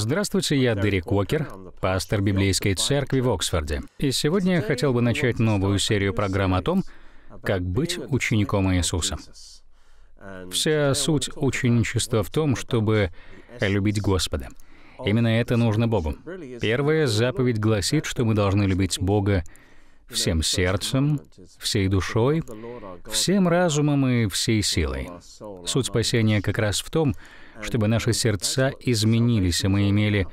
Здравствуйте, я Дерек Уокер, пастор Библейской церкви в Оксфорде. И сегодня я хотел бы начать новую серию программ о том, как быть учеником Иисуса. Вся суть ученичества в том, чтобы любить Господа. Именно это нужно Богу. Первая заповедь гласит, что мы должны любить Бога всем сердцем, всей душой, всем разумом и всей силой. Суть спасения как раз в том, что чтобы наши сердца изменились, и мы имели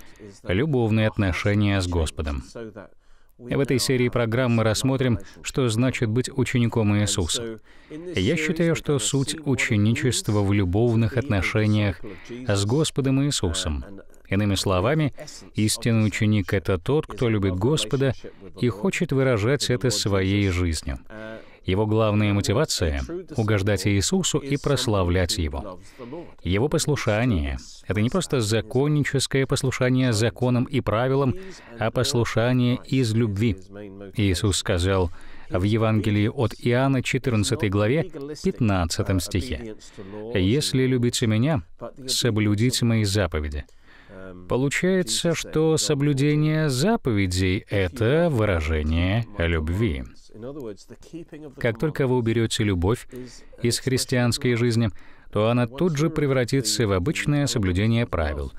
любовные отношения с Господом. В этой серии программ мы рассмотрим, что значит быть учеником Иисуса. Я считаю, что суть ученичества в любовных отношениях с Господом Иисусом. Иными словами, истинный ученик — это тот, кто любит Господа и хочет выражать это своей жизнью. Его главная мотивация — угождать Иисусу и прославлять Его. Его послушание — это не просто законническое послушание законам и правилам, а послушание из любви. Иисус сказал, в Евангелии от Иоанна 14 главе 15 стихе. «Если любите Меня, соблюдите Мои заповеди». Получается, что соблюдение заповедей — это выражение любви. Как только вы уберете любовь из христианской жизни, то она тут же превратится в обычное соблюдение правил.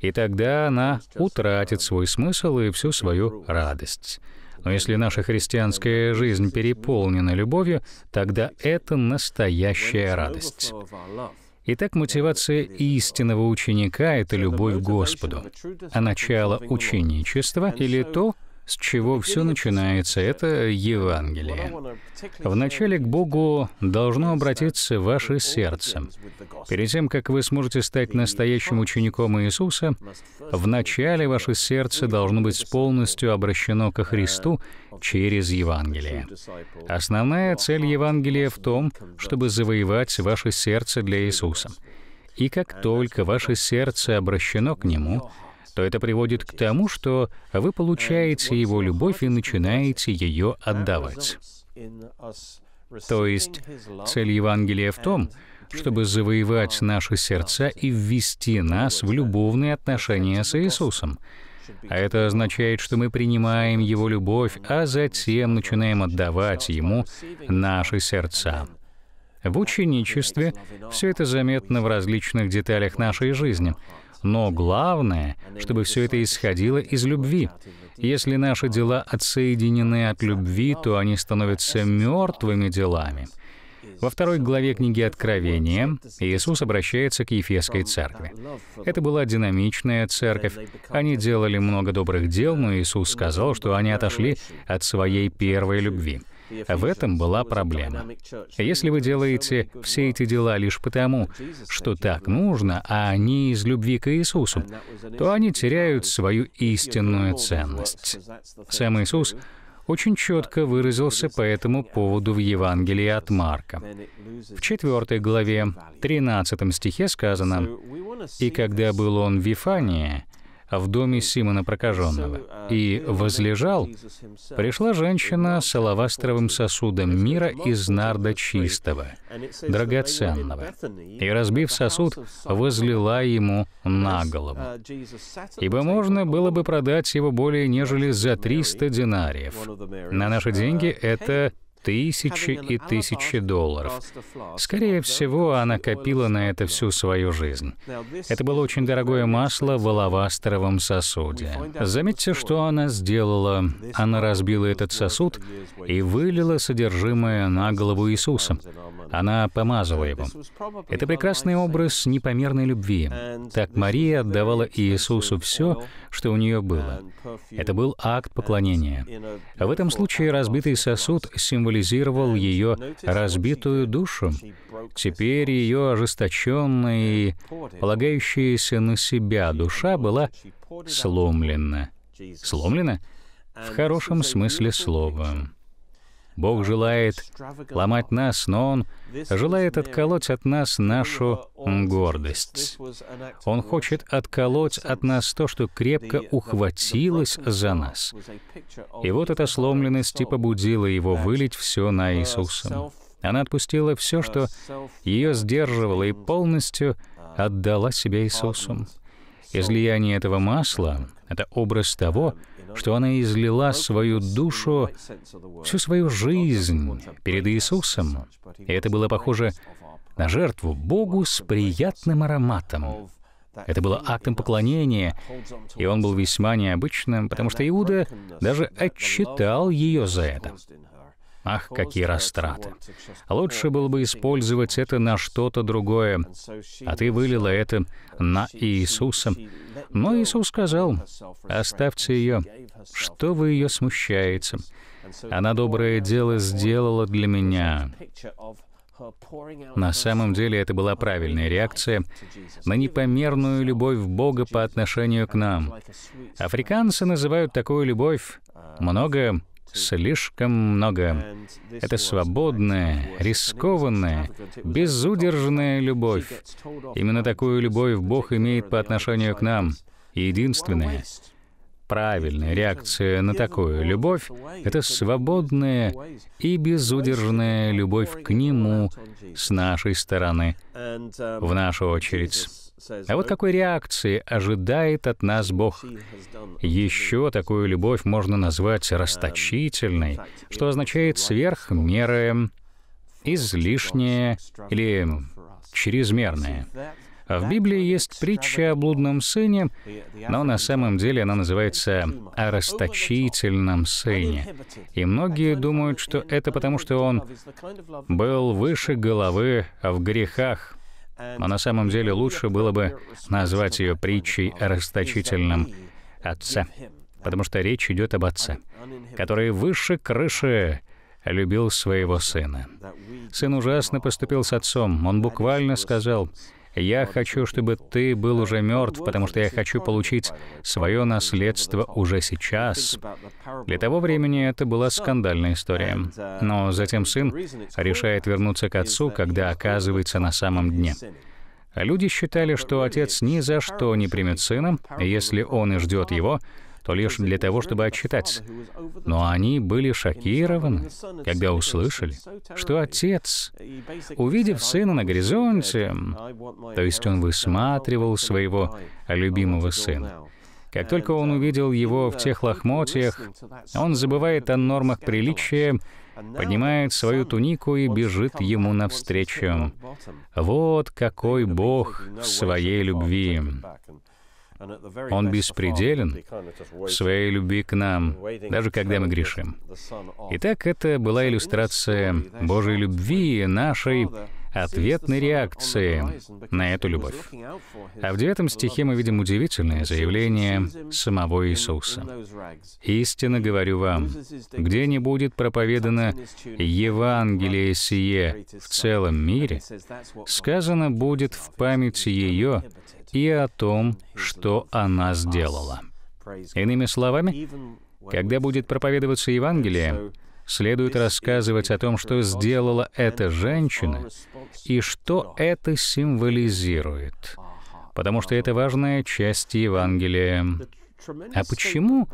И тогда она утратит свой смысл и всю свою радость. Но если наша христианская жизнь переполнена любовью, тогда это настоящая радость. Итак, мотивация истинного ученика — это любовь к Господу, а начало ученичества или то, с чего все начинается, это Евангелие. Вначале к Богу должно обратиться ваше сердце. Перед тем, как вы сможете стать настоящим учеником Иисуса, вначале ваше сердце должно быть полностью обращено ко Христу через Евангелие. Основная цель Евангелия в том, чтобы завоевать ваше сердце для Иисуса. И как только ваше сердце обращено к Нему, то это приводит к тому, что вы получаете Его любовь и начинаете ее отдавать. То есть цель Евангелия в том, чтобы завоевать наши сердца и ввести нас в любовные отношения с Иисусом. А это означает, что мы принимаем Его любовь, а затем начинаем отдавать Ему наши сердца в ученичестве, все это заметно в различных деталях нашей жизни. Но главное, чтобы все это исходило из любви. Если наши дела отсоединены от любви, то они становятся мертвыми делами. Во второй главе книги Откровения Иисус обращается к Ефесской церкви. Это была динамичная церковь. Они делали много добрых дел, но Иисус сказал, что они отошли от своей первой любви. В этом была проблема. Если вы делаете все эти дела лишь потому, что так нужно, а не из любви к Иисусу, то они теряют свою истинную ценность. Сам Иисус очень четко выразился по этому поводу в Евангелии от Марка. В 4 главе, 13 стихе сказано, «И когда был он в Вифании, в доме Симона Прокаженного. И возлежал, пришла женщина с алавастровым сосудом мира из нарда чистого, драгоценного, и, разбив сосуд, возлила ему на голову. Ибо можно было бы продать его более нежели за 300 динариев. На наши деньги это Тысячи и тысячи долларов. Скорее всего, она копила на это всю свою жизнь. Это было очень дорогое масло в алавастровом сосуде. Заметьте, что она сделала. Она разбила этот сосуд и вылила содержимое на голову Иисуса. Она помазала его. Это прекрасный образ непомерной любви. Так Мария отдавала Иисусу все, что у нее было. Это был акт поклонения. А в этом случае разбитый сосуд символизировал ее разбитую душу. Теперь ее ожесточенная и полагающаяся на себя душа была сломлена. Сломлена? В хорошем смысле слова. Бог желает ломать нас, но Он желает отколоть от нас нашу гордость. Он хочет отколоть от нас то, что крепко ухватилось за нас. И вот эта сломленность и побудила его вылить все на Иисуса. Она отпустила все, что ее сдерживало, и полностью отдала себя Иисусу. Излияние этого масла — это образ того, что она излила свою душу, всю свою жизнь перед Иисусом. И это было похоже на жертву Богу с приятным ароматом. Это было актом поклонения, и он был весьма необычным, потому что Иуда даже отчитал ее за это. Ах, какие растраты. Лучше было бы использовать это на что-то другое. А ты вылила это на Иисуса. Но Иисус сказал, оставьте ее. Что вы ее смущаете? Она доброе дело сделала для меня. На самом деле это была правильная реакция на непомерную любовь Бога по отношению к нам. Африканцы называют такую любовь uh, много слишком много. Это свободная, рискованная, безудержная любовь. Именно такую любовь Бог имеет по отношению к нам. Единственная правильная реакция на такую любовь — это свободная и безудержная любовь к Нему с нашей стороны, в нашу очередь. А вот какой реакции ожидает от нас Бог? Еще такую любовь можно назвать um, расточительной, что означает сверх меры, излишнее или чрезмерное. А в Библии есть притча о блудном сыне, но на самом деле она называется «о расточительном сыне». И многие думают, что это потому, что он был выше головы в грехах но а на самом деле лучше было бы назвать ее притчей о расточительном отце, потому что речь идет об отце, который выше крыши любил своего сына. Сын ужасно поступил с отцом. Он буквально сказал, я хочу, чтобы ты был уже мертв, потому что я хочу получить свое наследство уже сейчас. Для того времени это была скандальная история. Но затем сын решает вернуться к отцу, когда оказывается на самом дне. Люди считали, что отец ни за что не примет сына, если он и ждет его, то лишь для того, чтобы отчитаться. Но они были шокированы, когда услышали, что отец, увидев сына на горизонте, то есть он высматривал своего любимого сына, как только он увидел его в тех лохмотьях, он забывает о нормах приличия, поднимает свою тунику и бежит ему навстречу. Вот какой Бог в своей любви. Он беспределен в своей любви к нам, даже когда мы грешим. Итак, это была иллюстрация Божьей любви, нашей ответной реакции на эту любовь. А в девятом стихе мы видим удивительное заявление самого Иисуса. «Истинно говорю вам, где не будет проповедано Евангелие сие в целом мире, сказано будет в память ее и о том, что она сделала». Иными словами, когда будет проповедоваться Евангелие, следует рассказывать о том, что сделала эта женщина и что это символизирует, потому что это важная часть Евангелия. А почему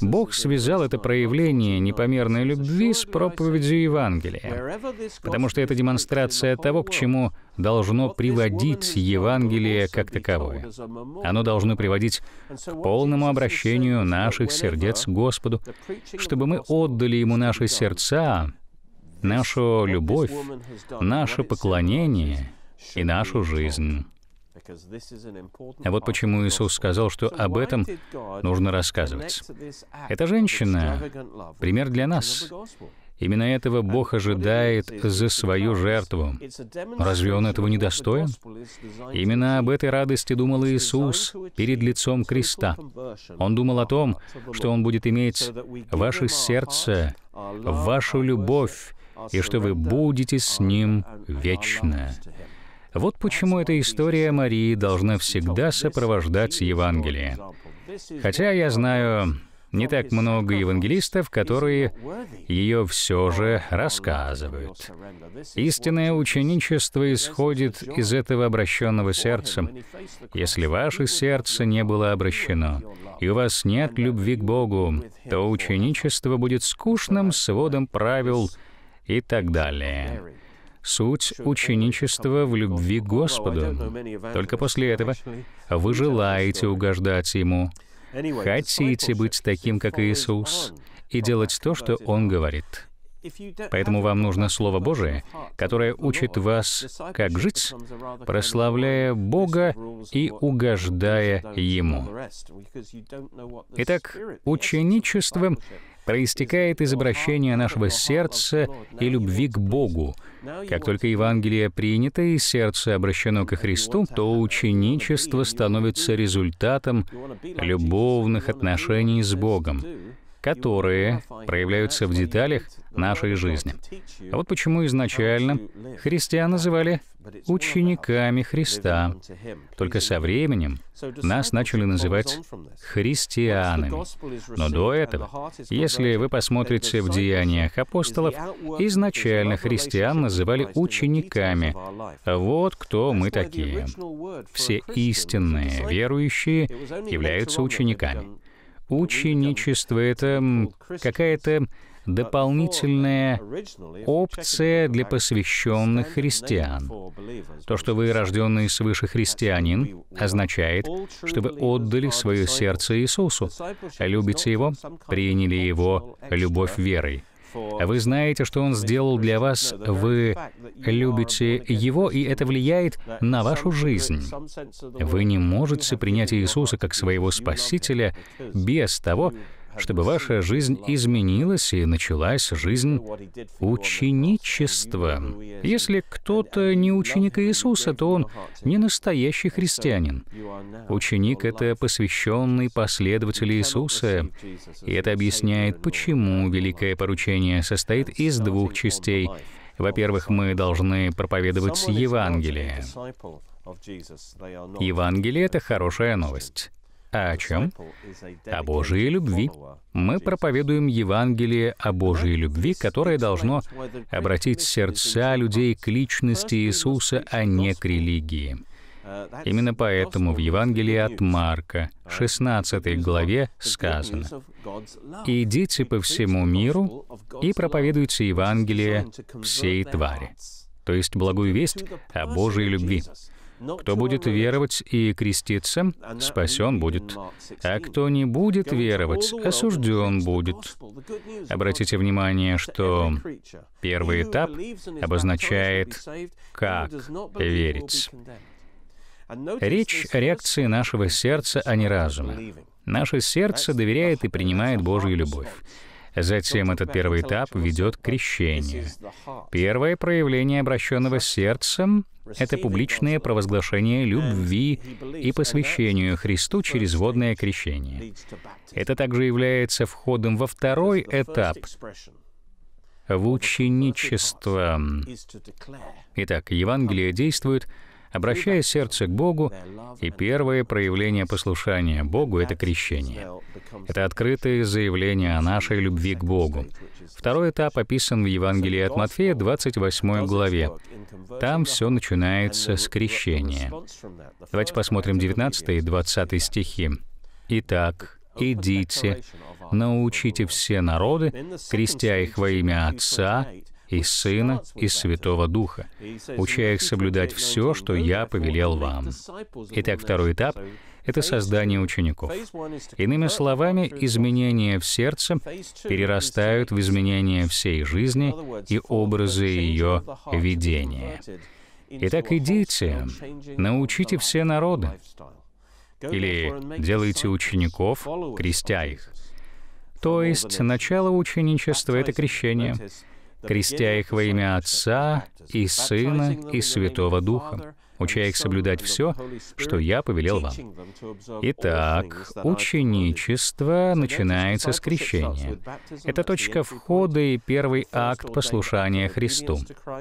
Бог связал это проявление непомерной любви с проповедью Евангелия? Потому что это демонстрация того, к чему должно приводить Евангелие как таковое. Оно должно приводить к полному обращению наших сердец к Господу, чтобы мы отдали Ему наши сердца, нашу любовь, наше поклонение и нашу жизнь. А вот почему Иисус сказал, что об этом нужно рассказывать. Эта женщина — пример для нас. Именно этого Бог ожидает за свою жертву. разве Он этого не достоин? Именно об этой радости думал Иисус перед лицом креста. Он думал о том, что Он будет иметь ваше сердце, вашу любовь, и что вы будете с Ним вечно. Вот почему эта история Марии должна всегда сопровождать Евангелие. Хотя я знаю не так много евангелистов, которые ее все же рассказывают. Истинное ученичество исходит из этого обращенного сердца. Если ваше сердце не было обращено, и у вас нет любви к Богу, то ученичество будет скучным сводом правил и так далее суть ученичества в любви к Господу. Только после этого вы желаете угождать Ему, хотите быть таким, как Иисус, и делать то, что Он говорит. Поэтому вам нужно Слово Божие, которое учит вас, как жить, прославляя Бога и угождая Ему. Итак, ученичество проистекает из обращения нашего сердца и любви к Богу. Как только Евангелие принято и сердце обращено ко Христу, то ученичество становится результатом любовных отношений с Богом которые проявляются в деталях нашей жизни. А вот почему изначально христиан называли учениками Христа. Только со временем нас начали называть христианами. Но до этого, если вы посмотрите в деяниях апостолов, изначально христиан называли учениками. Вот кто мы такие. Все истинные верующие являются учениками. Ученичество — это какая-то дополнительная опция для посвященных христиан. То, что вы рожденный свыше христианин, означает, что вы отдали свое сердце Иисусу, любите Его, приняли Его любовь верой. Вы знаете, что Он сделал для вас, вы любите Его, и это влияет на вашу жизнь. Вы не можете принять Иисуса как своего Спасителя без того, чтобы ваша жизнь изменилась и началась жизнь ученичества. Если кто-то не ученик Иисуса, то он не настоящий христианин. Ученик — это посвященный последователь Иисуса, и это объясняет, почему великое поручение состоит из двух частей. Во-первых, мы должны проповедовать Евангелие. Евангелие — это хорошая новость. А о чем? О Божьей любви. Мы проповедуем Евангелие о Божьей любви, которое должно обратить сердца людей к личности Иисуса, а не к религии. Именно поэтому в Евангелии от Марка, 16 главе, сказано «Идите по всему миру и проповедуйте Евангелие всей твари», то есть благую весть о Божьей любви. Кто будет веровать и креститься, спасен будет, а кто не будет веровать, а осужден будет. Обратите внимание, что первый этап обозначает «как верить». Речь о реакции нашего сердца, а не разума. Наше сердце доверяет и принимает Божью любовь. Затем этот первый этап ведет к крещению. Первое проявление обращенного сердцем это публичное провозглашение любви и посвящению Христу через водное крещение. Это также является входом во второй этап в ученичество. Итак, Евангелие действует — Обращая сердце к Богу, и первое проявление послушания Богу — это крещение. Это открытое заявление о нашей любви к Богу. Второй этап описан в Евангелии от Матфея, 28 главе. Там все начинается с крещения. Давайте посмотрим 19 и 20 стихи. «Итак, идите, научите все народы, крестя их во имя Отца и Сына, и Святого Духа, уча их соблюдать все, что Я повелел вам. Итак, второй этап — это создание учеников. Иными словами, изменения в сердце перерастают в изменения всей жизни и образы ее видения. Итак, идите, научите все народы, или делайте учеников, крестя их. То есть начало ученичества — это крещение — крестя их во имя Отца и Сына и Святого Духа, уча их соблюдать все, что я повелел вам. Итак, ученичество начинается с крещения. Это точка входа и первый акт послушания Христу.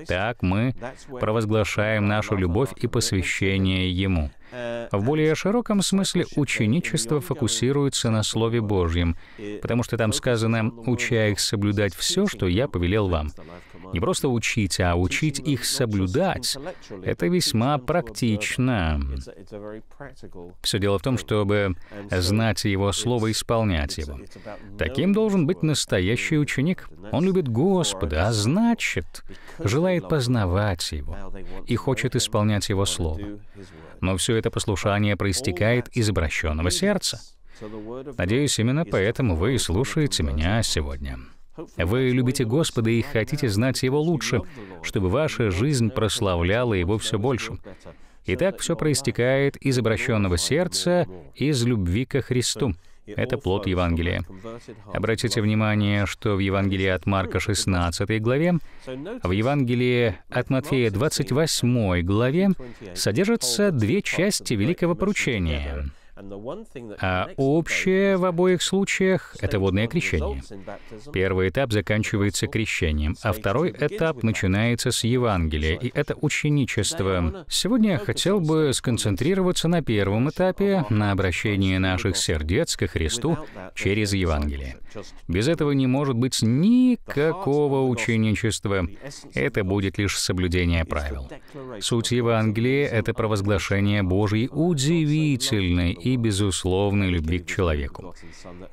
Так мы провозглашаем нашу любовь и посвящение Ему. В более широком смысле ученичество фокусируется на Слове Божьем, потому что там сказано «уча их соблюдать все, что я повелел вам». Не просто учить, а учить их соблюдать — это весьма практично. Все дело в том, чтобы знать Его Слово и исполнять его. Таким должен быть настоящий ученик. Он любит Господа, а значит, желает познавать Его и хочет исполнять Его Слово. Но все это это послушание проистекает из обращенного сердца. Надеюсь, именно поэтому вы слушаете меня сегодня. Вы любите Господа и хотите знать Его лучше, чтобы ваша жизнь прославляла Его все больше. Итак, все проистекает из обращенного сердца, из любви ко Христу. Это плод Евангелия. Обратите внимание, что в Евангелии от Марка 16 главе, в Евангелии от Матфея 28 главе содержатся две части Великого Поручения — а общее в обоих случаях — это водное крещение. Первый этап заканчивается крещением, а второй этап начинается с Евангелия, и это ученичество. Сегодня я хотел бы сконцентрироваться на первом этапе, на обращении наших сердец ко Христу через Евангелие. Без этого не может быть никакого ученичества. Это будет лишь соблюдение правил. Суть Евангелия — это провозглашение Божьей удивительной и и безусловной любви к человеку.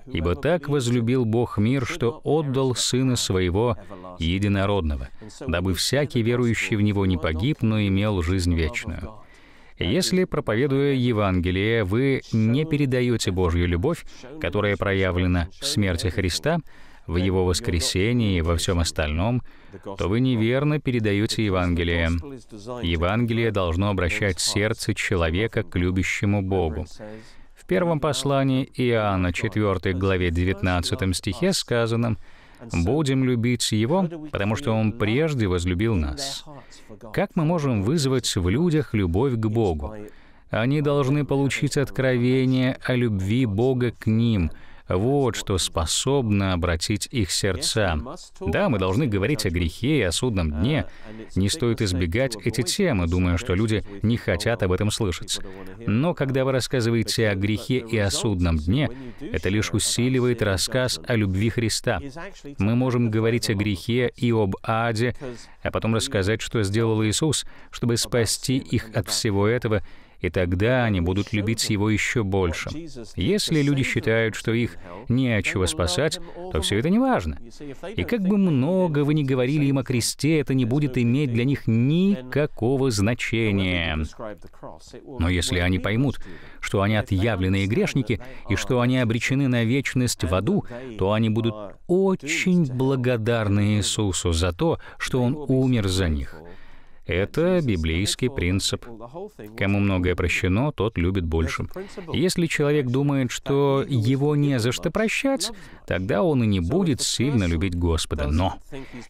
Ибо так возлюбил Бог мир, что отдал Сына Своего Единородного, дабы всякий верующий в Него не погиб, но имел жизнь вечную. Если, проповедуя Евангелие, вы не передаете Божью любовь, которая проявлена в смерти Христа, в Его воскресении и во всем остальном, то вы неверно передаете Евангелие. Евангелие должно обращать сердце человека к любящему Богу. В первом послании Иоанна 4 главе 19 стихе сказано, будем любить Его, потому что Он прежде возлюбил нас. Как мы можем вызвать в людях любовь к Богу? Они должны получить откровение о любви Бога к ним — вот что способно обратить их сердца. Да, мы должны говорить о грехе и о судном дне. Не стоит избегать эти темы, думая, что люди не хотят об этом слышать. Но когда вы рассказываете о грехе и о судном дне, это лишь усиливает рассказ о любви Христа. Мы можем говорить о грехе и об аде, а потом рассказать, что сделал Иисус, чтобы спасти их от всего этого и тогда они будут любить его еще больше. Если люди считают, что их нечего спасать, то все это не важно. И как бы много вы ни говорили им о кресте, это не будет иметь для них никакого значения. Но если они поймут, что они отъявленные грешники и что они обречены на вечность в аду, то они будут очень благодарны Иисусу за то, что Он умер за них — это библейский принцип. Кому многое прощено, тот любит больше. Если человек думает, что его не за что прощать, тогда он и не будет сильно любить Господа. Но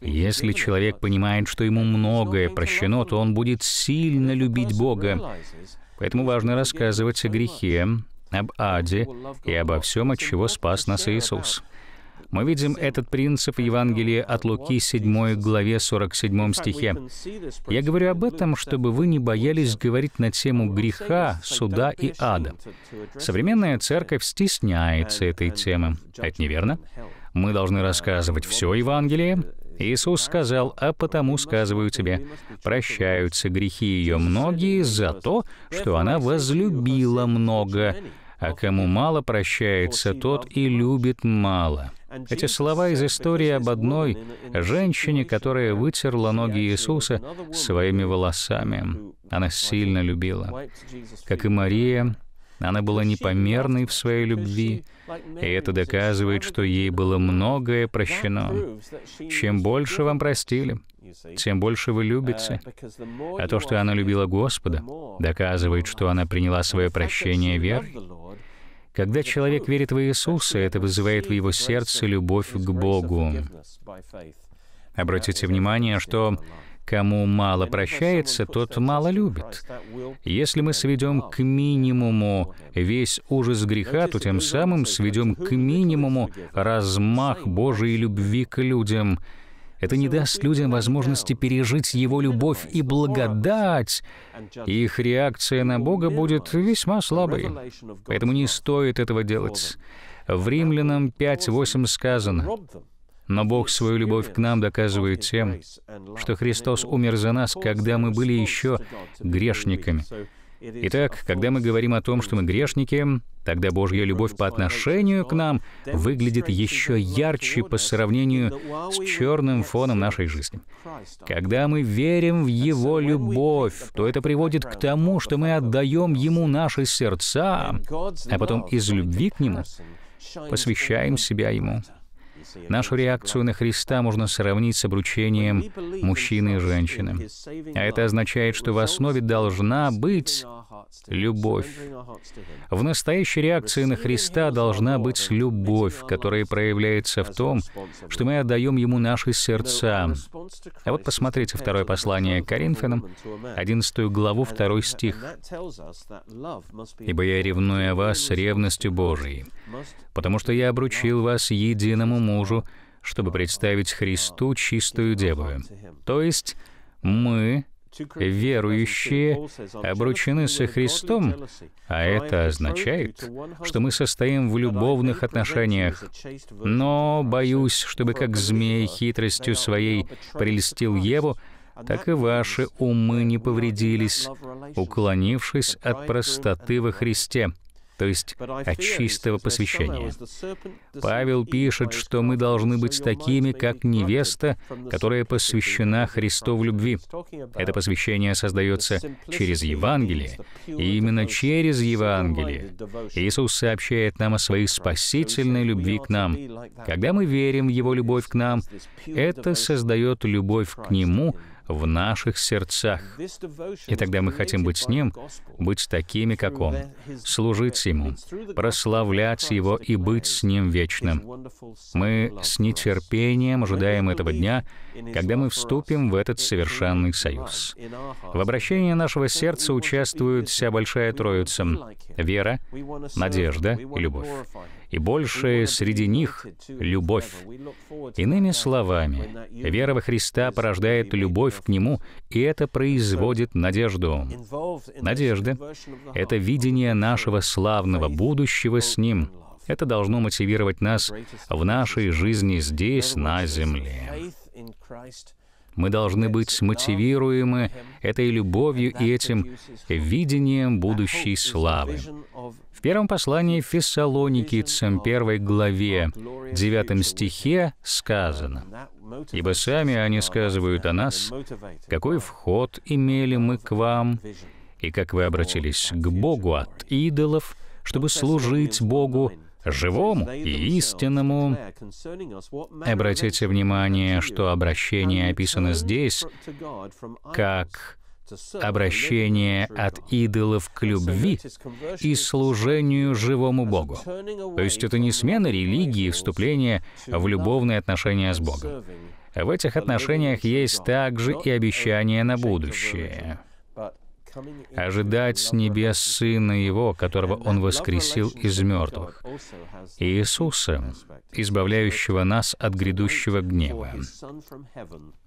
если человек понимает, что ему многое прощено, то он будет сильно любить Бога. Поэтому важно рассказывать о грехе, об аде и обо всем, от чего спас нас Иисус. Мы видим этот принцип в Евангелии от Луки 7 главе 47 стихе. «Я говорю об этом, чтобы вы не боялись говорить на тему греха, суда и ада». Современная церковь стесняется этой темы. Это неверно. Мы должны рассказывать все Евангелие, Иисус сказал, «А потому сказываю тебе, прощаются грехи ее многие за то, что она возлюбила много, а кому мало прощается, тот и любит мало». Эти слова из истории об одной женщине, которая вытерла ноги Иисуса своими волосами. Она сильно любила. Как и Мария, она была непомерной в своей любви, и это доказывает, что ей было многое прощено. Чем больше вам простили, тем больше вы любите. А то, что она любила Господа, доказывает, что она приняла свое прощение верой. Когда человек верит в Иисуса, это вызывает в его сердце любовь к Богу. Обратите внимание, что Кому мало прощается, тот мало любит. Если мы сведем к минимуму весь ужас греха, то тем самым сведем к минимуму размах Божьей любви к людям. Это не даст людям возможности пережить Его любовь и благодать. Их реакция на Бога будет весьма слабой. Поэтому не стоит этого делать. В Римлянам 5.8 сказано, но Бог свою любовь к нам доказывает тем, что Христос умер за нас, когда мы были еще грешниками. Итак, когда мы говорим о том, что мы грешники, тогда Божья любовь по отношению к нам выглядит еще ярче по сравнению с черным фоном нашей жизни. Когда мы верим в Его любовь, то это приводит к тому, что мы отдаем Ему наши сердца, а потом из любви к Нему посвящаем себя Ему. Нашу реакцию на Христа можно сравнить с обручением мужчины и женщины. А это означает, что в основе должна быть любовь. В настоящей реакции на Христа должна быть любовь, которая проявляется в том, что мы отдаем Ему наши сердца. А вот посмотрите второе послание Коринфянам, 11 главу, 2 стих. «Ибо я ревную о вас ревностью Божией, потому что я обручил вас единому мужу, чтобы представить Христу чистую деву. То есть мы, верующие, обручены со Христом, а это означает, что мы состоим в любовных отношениях. Но боюсь, чтобы как змей хитростью своей прельстил Еву, так и ваши умы не повредились, уклонившись от простоты во Христе то есть от чистого посвящения. Павел пишет, что мы должны быть такими, как невеста, которая посвящена Христу в любви. Это посвящение создается через Евангелие, и именно через Евангелие Иисус сообщает нам о своей спасительной любви к нам. Когда мы верим в Его любовь к нам, это создает любовь к Нему, в наших сердцах. И тогда мы хотим быть с Ним, быть такими, как Он, служить Ему, прославлять Его и быть с Ним вечным. Мы с нетерпением ожидаем этого дня, когда мы вступим в этот совершенный союз. В обращении нашего сердца участвует вся Большая Троица — вера, надежда и любовь и больше среди них — любовь. Иными словами, вера во Христа порождает любовь к Нему, и это производит надежду. Надежда — это видение нашего славного будущего с Ним. Это должно мотивировать нас в нашей жизни здесь, на земле. Мы должны быть смотивируемы этой любовью и этим видением будущей славы. В первом послании Фессалоникийцам, первой главе, девятом стихе сказано, «Ибо сами они сказывают о нас, какой вход имели мы к вам, и как вы обратились к Богу от идолов, чтобы служить Богу, живому и истинному. Обратите внимание, что обращение описано здесь как обращение от идолов к любви и служению живому Богу. То есть это не смена религии, вступление в любовные отношения с Богом. В этих отношениях есть также и обещание на будущее ожидать с небес Сына Его, которого Он воскресил из мертвых, Иисуса, избавляющего нас от грядущего гнева.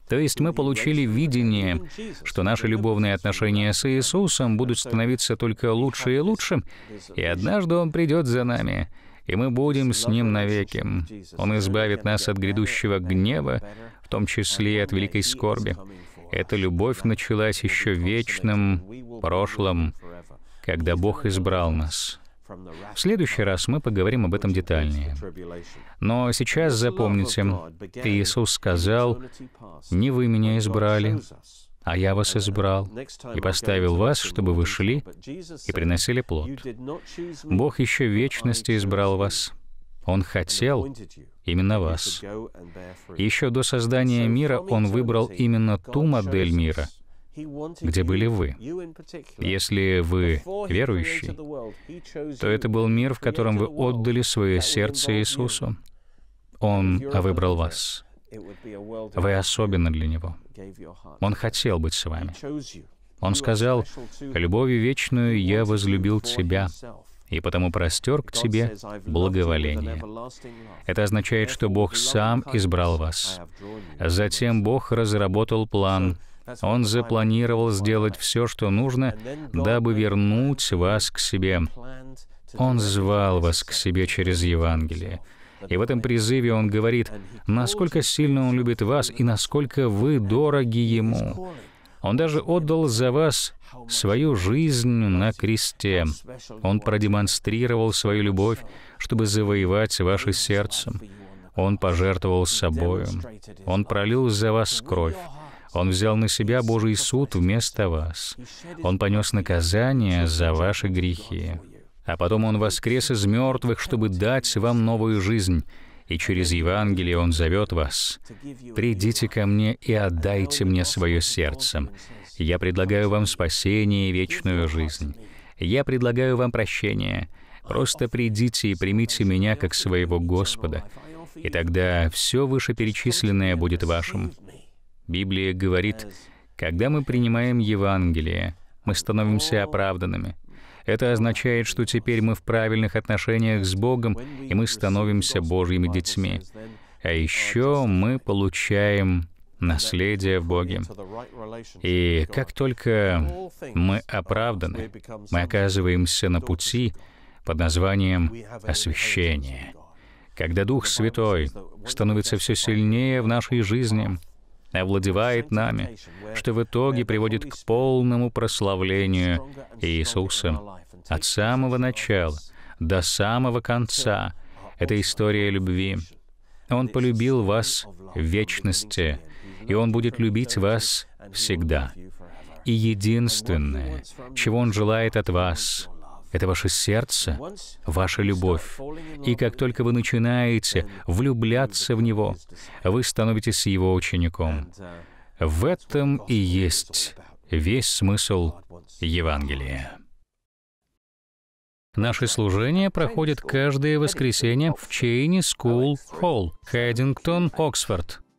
То есть мы получили видение, что наши любовные отношения с Иисусом будут становиться только лучше и лучше, и однажды Он придет за нами, и мы будем с Ним навеки. Он избавит нас от грядущего гнева, в том числе и от великой скорби, эта любовь началась еще в вечном прошлом, когда Бог избрал нас. В следующий раз мы поговорим об этом детальнее. Но сейчас запомните, Иисус сказал, «Не вы меня избрали, а я вас избрал и поставил вас, чтобы вы шли и приносили плод. Бог еще в вечности избрал вас. Он хотел, именно вас. Еще до создания мира он выбрал именно ту модель мира, где были вы. Если вы верующий, то это был мир, в котором вы отдали свое сердце Иисусу. Он выбрал вас. Вы особенно для Него. Он хотел быть с вами. Он сказал, «Любовью вечную я возлюбил тебя, и потому простер к тебе благоволение. Это означает, что Бог сам избрал вас. Затем Бог разработал план. Он запланировал сделать все, что нужно, дабы вернуть вас к себе. Он звал вас к себе через Евангелие. И в этом призыве он говорит, насколько сильно он любит вас и насколько вы дороги ему. Он даже отдал за вас свою жизнь на кресте. Он продемонстрировал свою любовь, чтобы завоевать ваше сердце. Он пожертвовал собою. Он пролил за вас кровь. Он взял на себя Божий суд вместо вас. Он понес наказание за ваши грехи. А потом Он воскрес из мертвых, чтобы дать вам новую жизнь и через Евангелие Он зовет вас. «Придите ко мне и отдайте мне свое сердце. Я предлагаю вам спасение и вечную жизнь. Я предлагаю вам прощение. Просто придите и примите меня как своего Господа, и тогда все вышеперечисленное будет вашим». Библия говорит, когда мы принимаем Евангелие, мы становимся оправданными — это означает, что теперь мы в правильных отношениях с Богом, и мы становимся Божьими детьми. А еще мы получаем наследие в Боге. И как только мы оправданы, мы оказываемся на пути под названием «освящение». Когда Дух Святой становится все сильнее в нашей жизни — овладевает нами, что в итоге приводит к полному прославлению Иисуса от самого начала до самого конца. Это история любви. Он полюбил вас в вечности, и Он будет любить вас всегда. И единственное, чего Он желает от вас, это ваше сердце, ваша любовь. И как только вы начинаете влюбляться в него, вы становитесь его учеником. В этом и есть весь смысл Евангелия. Наше служение проходит каждое воскресенье в Чейни Скул Холл, Хэддингтон, Оксфорд.